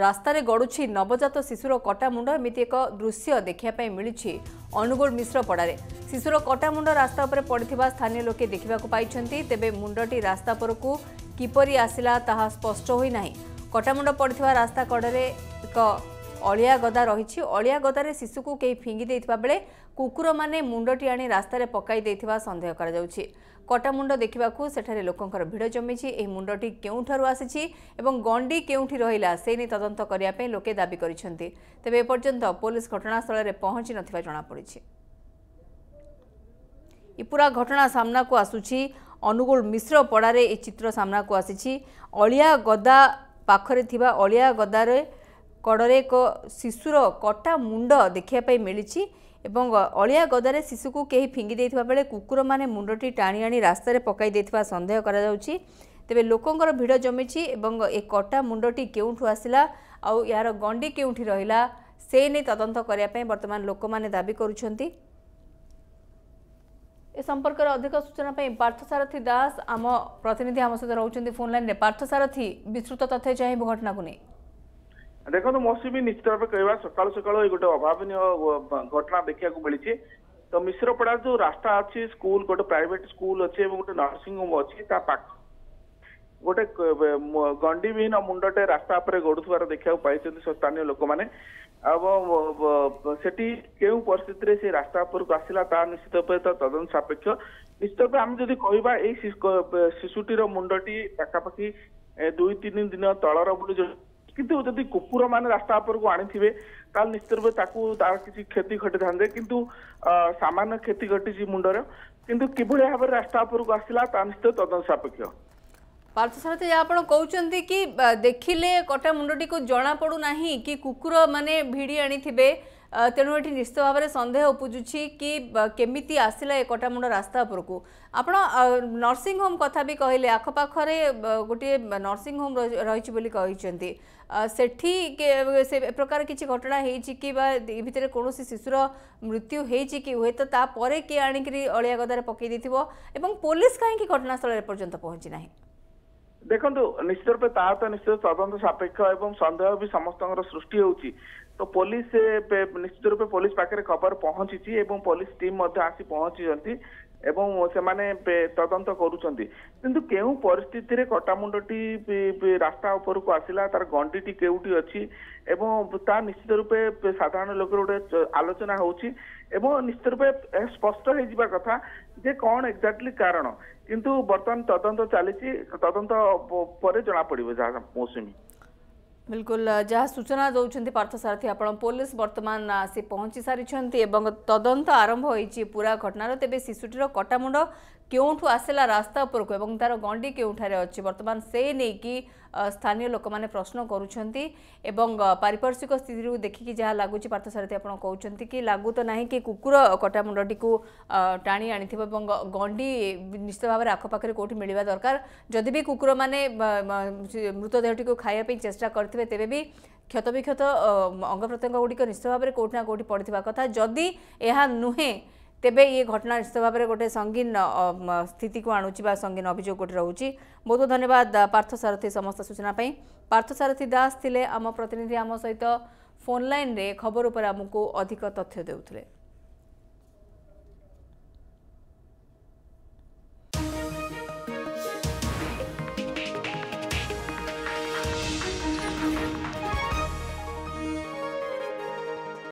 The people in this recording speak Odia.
ରାସ୍ତାରେ ଗଡ଼ୁଛି ନବଜାତ ଶିଶୁର କଟାମୁଣ୍ଡ ଏମିତି ଏକ ଦୃଶ୍ୟ ଦେଖିବା ପାଇଁ ମିଳିଛି ଅନୁଗୁଳ ମିଶ୍ରପଡ଼ାରେ ଶିଶୁର କଟାମୁଣ୍ଡ ରାସ୍ତା ଉପରେ ପଡ଼ିଥିବା ସ୍ଥାନୀୟ ଲୋକେ ଦେଖିବାକୁ ପାଇଛନ୍ତି ତେବେ ମୁଣ୍ଡଟି ରାସ୍ତା ପରକୁ କିପରି ଆସିଲା ତାହା ସ୍ପଷ୍ଟ ହୋଇନାହିଁ କଟାମୁଣ୍ଡ ପଡ଼ିଥିବା ରାସ୍ତା କଡ଼ରେ ଏକ ଅଳିଆ ଗଦା ରହିଛି ଅଳିଆ ଗଦାରେ ଶିଶୁକୁ କେହି ଫିଙ୍ଗି ଦେଇଥିବା ବେଳେ କୁକୁରମାନେ ମୁଣ୍ଡଟି ଆଣି ରାସ୍ତାରେ ପକାଇ ଦେଇଥିବା ସନ୍ଦେହ କରାଯାଉଛି କଟାମୁଣ୍ଡ ଦେଖିବାକୁ ସେଠାରେ ଲୋକଙ୍କର ଭିଡ଼ ଜମିଛି ଏହି ମୁଣ୍ଡଟି କେଉଁଠାରୁ ଆସିଛି ଏବଂ ଗଣ୍ଡି କେଉଁଠି ରହିଲା ସେ ନେଇ ତଦନ୍ତ କରିବା ପାଇଁ ଲୋକେ ଦାବି କରିଛନ୍ତି ତେବେ ଏପର୍ଯ୍ୟନ୍ତ ପୋଲିସ ଘଟଣାସ୍ଥଳରେ ପହଞ୍ଚି ନଥିବା ଜଣାପଡ଼ିଛି ଏ ପୁରା ଘଟଣା ସାମ୍ନାକୁ ଆସୁଛି ଅନୁଗୁଳ ମିଶ୍ରପଡ଼ାରେ ଏହି ଚିତ୍ର ସାମ୍ନାକୁ ଆସିଛି ଅଳିଆ ଗଦା ପାଖରେ ଥିବା ଅଳିଆ ଗଦାରେ କଡ଼ରେ ଏକ ଶିଶୁର କଟା ମୁଣ୍ଡ ଦେଖିବା ପାଇଁ ମିଳିଛି ଏବଂ ଅଳିଆ ଗଦାରେ ଶିଶୁକୁ କେହି ଫିଙ୍ଗି ଦେଇଥିବା ବେଳେ କୁକୁରମାନେ ମୁଣ୍ଡଟି ଟାଣି ଆଣି ରାସ୍ତାରେ ପକାଇ ଦେଇଥିବା ସନ୍ଦେହ କରାଯାଉଛି ତେବେ ଲୋକଙ୍କର ଭିଡ଼ ଜମିଛି ଏବଂ ଏ କଟା ମୁଣ୍ଡଟି କେଉଁଠୁ ଆସିଲା ଆଉ ଏହାର ଗଣ୍ଡି କେଉଁଠି ରହିଲା ସେ ନେଇ ତଦନ୍ତ କରିବା ପାଇଁ ବର୍ତ୍ତମାନ ଲୋକମାନେ ଦାବି କରୁଛନ୍ତି ଏ ସମ୍ପର୍କରେ ଅଧିକ ସୂଚନା ପାଇଁ ପାର୍ଥସାରଥୀ ଦାସ ଆମ ପ୍ରତିନିଧି ଆମ ସହିତ ରହୁଛନ୍ତି ଫୋନ୍ ଲାଇନ୍ରେ ପାର୍ଥସାରଥୀ ବିସ୍ତୃତ ତଥ୍ୟ ଚାହିଁବ ଘଟଣାକୁ ନେଇ ଦେଖନ୍ତୁ ମୌସୁମୀ ନିଶ୍ଚିତ ଭାବେ କହିବା ସକାଳୁ ସକାଳୁ ଗୋଟେ ଅଭାବନୀୟ ଘଟଣା ଦେଖିବାକୁ ମିଳିଛି ତ ମିଶ୍ରପଡ଼ା ଯୋଉ ରାସ୍ତା ଅଛି ସ୍କୁଲ ଗୋଟେ ପ୍ରାଇଭେଟ ସ୍କୁଲ ଅଛି ଏବଂ ଗୋଟେ ନର୍ସିଂ ହୋମ୍ ଅଛି ତା ପାଖ ଗୋଟେ ଗଣ୍ଡିବିହୀନ ମୁଣ୍ଡଟେ ରାସ୍ତା ଉପରେ ଗଡୁଥିବାର ଦେଖିବାକୁ ପାଇଛନ୍ତି ସ୍ଥାନୀୟ ଲୋକମାନେ ଏବଂ ସେଠି କେଉଁ ପରିସ୍ଥିତିରେ ସେ ରାସ୍ତା ଉପରକୁ ଆସିଲା ତାହା ନିଶ୍ଚିତ ଭାବେ ତଦନ୍ତ ସାପେକ୍ଷ ନିଶ୍ଚିତ ଭାବେ ଆମେ ଯଦି କହିବା ଏଇ ଶିଶୁଟିର ମୁଣ୍ଡଟି ପାଖାପାଖି ଦୁଇ ତିନି ଦିନ ତଳର ବୋଲି কিন্তু যদি কুকুর মানে রাস্তা উপরক আনিথিবে তাহলে নিশ্চিত রূপে তাকে তার কিছু ক্ষতি ঘটি থাকে কিন্তু সামান্য ক্ষতি ঘটিছে মুন্ডর কিন্তু কিভাবে ভাবে রাস্তা উপরক আসিলা তা নিশ্চিত তদন্ত সাপেক্ষ ପାର୍ଥସାରଥୀ ଯାହା ଆପଣ କହୁଛନ୍ତି କି ଦେଖିଲେ କଟା ମୁଣ୍ଡଟିକୁ ଜଣାପଡ଼ୁନାହିଁ କି କୁକୁର ମାନେ ଭିଡ଼ି ଆଣିଥିବେ ତେଣୁ ଏଠି ନିଶ୍ଚିତ ଭାବରେ ସନ୍ଦେହ ଉପୁଜୁଛି କି କେମିତି ଆସିଲା ଏ କଟାମୁଣ୍ଡ ରାସ୍ତା ଉପରକୁ ଆପଣ ନର୍ସିଂ ହୋମ୍ କଥା ବି କହିଲେ ଆଖପାଖରେ ଗୋଟିଏ ନର୍ସିଂ ହୋମ୍ ରହିଛି ବୋଲି କହିଛନ୍ତି ସେଠି ସେ ପ୍ରକାର କିଛି ଘଟଣା ହେଇଛି କି ବା ଏ ଭିତରେ କୌଣସି ଶିଶୁର ମୃତ୍ୟୁ ହେଇଛି କି ହୁଏତ ତାପରେ କିଏ ଆଣିକରି ଅଳିଆ ଗଦାରେ ପକାଇ ଦେଇଥିବ ଏବଂ ପୋଲିସ କାହିଁକି ଘଟଣାସ୍ଥଳରେ ଏପର୍ଯ୍ୟନ୍ତ ପହଞ୍ଚି ନାହିଁ ଦେଖନ୍ତୁ ନିଶ୍ଚିତ ରୂପେ ତାହା ତ ନିଶ୍ଚିତ ତଦନ୍ତ ସାପେକ୍ଷ ଏବଂ ସନ୍ଦେହ ବି ସମସ୍ତଙ୍କର ସୃଷ୍ଟି ହଉଛି તો પોલીસ નિશ્ચિત રૂપે પોલીસ પાખરે ખબર પહોંચીଛି ଏବଂ ପୋଲିସ ଟିମ୍ ମଧ୍ୟ ଆସି ପହଞ୍ଚିଛନ୍ତି ଏବଂ ସେମାନେ ତଦନ୍ତ କରୁଛନ୍ତି କିନ୍ତୁ କେଉଁ ପରିସ୍ଥିତିରେ କଟାମୁଣ୍ଡଟି ରାସ୍ତା ଉପରକୁ ଆସିଲା ତାର ଗଣ୍ଡିଟି କେଉଁଠି ଅଛି ଏବଂ ତା ନିଶ୍ଚିତ ରୂପେ ସାଧାରଣ ଲୋକର ଗୋଟେ ଆଲୋଚନା ହେଉଛି ଏବଂ ନିଶ୍ଚିତ ରୂପେ ସ୍ପଷ୍ଟ ହେଇଯିବା କଥା ଯେ କ'ଣ ଏକ୍ଜାକ୍ଟଲି କାରଣ କିନ୍ତୁ ବର୍ତ୍ତମାନ ତଦନ୍ତ ଚାଲିଛି ତଦନ୍ତ ପରେ ଜଣାପଡ଼ିବ ଯାହା ମୌସୁମୀ बिल्कुल जहाँ सूचना दौरान पार्थसारथी आप पुलिस बर्तमान से पहुंची सारी तदंत आरंभ हो पूरा घटनार तेज शिशुटीर कटामुंड କେଉଁଠୁ ଆସିଲା ରାସ୍ତା ଉପରକୁ ଏବଂ ତା'ର ଗଣ୍ଡି କେଉଁଠାରେ ଅଛି ବର୍ତ୍ତମାନ ସେ ନେଇକି ସ୍ଥାନୀୟ ଲୋକମାନେ ପ୍ରଶ୍ନ କରୁଛନ୍ତି ଏବଂ ପାରିପାର୍ଶ୍ୱିକ ସ୍ଥିତିରୁ ଦେଖିକି ଯାହା ଲାଗୁଛି ପାର୍ଥସାରଥୀ ଆପଣ କହୁଛନ୍ତି କି ଲାଗୁ ତ ନାହିଁ କି କୁକୁର କଟା ମୁଣ୍ଡଟିକୁ ଟାଣି ଆଣିଥିବ ଏବଂ ଗଣ୍ଡି ନିଶ୍ଚିତ ଭାବରେ ଆଖପାଖରେ କେଉଁଠି ମିଳିବା ଦରକାର ଯଦି ବି କୁକୁରମାନେ ମୃତଦେହଟିକୁ ଖାଇବା ପାଇଁ ଚେଷ୍ଟା କରିଥିବେ ତେବେ ବି କ୍ଷତବିକ୍ଷତ ଅଙ୍ଗପ୍ରତ୍ୟଙ୍ଗ ଗୁଡ଼ିକ ନିଶ୍ଚିତ ଭାବରେ କେଉଁଠି ନା କେଉଁଠି ପଡ଼ିଥିବା କଥା ଯଦି ଏହା ନୁହେଁ ତେବେ ଇଏ ଘଟଣା ନିଶ୍ଚିତ ଭାବରେ ଗୋଟେ ସଙ୍ଗୀନ ସ୍ଥିତିକୁ ଆଣୁଛି ବା ସଙ୍ଗୀନ ଅଭିଯୋଗ ଗୋଟେ ରହୁଛି ବହୁତ ଧନ୍ୟବାଦ ପାର୍ଥସାରଥୀ ସମସ୍ତ ସୂଚନା ପାଇଁ ପାର୍ଥସାରଥୀ ଦାସ ଥିଲେ ଆମ ପ୍ରତିନିଧି ଆମ ସହିତ ଫୋନ୍ ଲାଇନ୍ରେ ଖବର ଉପରେ ଆମକୁ ଅଧିକ ତଥ୍ୟ ଦେଉଥିଲେ